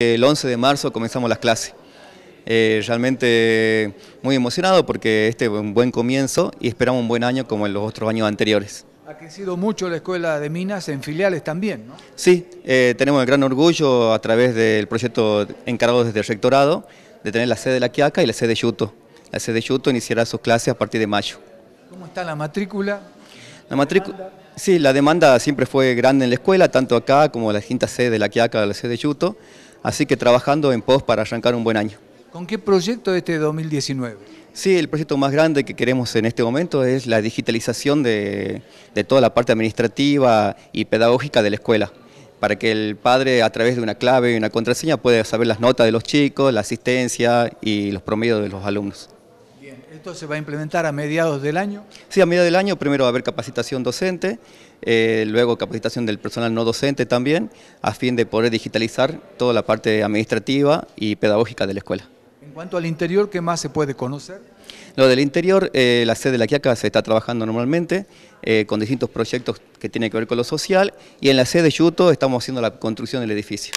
El 11 de marzo comenzamos las clases. Eh, realmente muy emocionado porque este es un buen comienzo y esperamos un buen año como en los otros años anteriores. Ha crecido mucho la Escuela de Minas en filiales también, ¿no? Sí, eh, tenemos el gran orgullo a través del proyecto encargado desde el rectorado de tener la sede de La Quiaca y la sede de Yuto. La sede de Yuto iniciará sus clases a partir de mayo. ¿Cómo está la matrícula? La matrícula... Sí, la demanda siempre fue grande en la escuela, tanto acá como en la quinta sede de La Quiaca, la sede de Yuto así que trabajando en pos para arrancar un buen año. ¿Con qué proyecto este 2019? Sí, el proyecto más grande que queremos en este momento es la digitalización de, de toda la parte administrativa y pedagógica de la escuela para que el padre a través de una clave y una contraseña pueda saber las notas de los chicos, la asistencia y los promedios de los alumnos. Bien, ¿esto se va a implementar a mediados del año? Sí, a mediados del año primero va a haber capacitación docente, eh, luego capacitación del personal no docente también, a fin de poder digitalizar toda la parte administrativa y pedagógica de la escuela. En cuanto al interior, ¿qué más se puede conocer? Lo del interior, eh, la sede de la Quiaca se está trabajando normalmente eh, con distintos proyectos que tienen que ver con lo social y en la sede de Yuto estamos haciendo la construcción del edificio.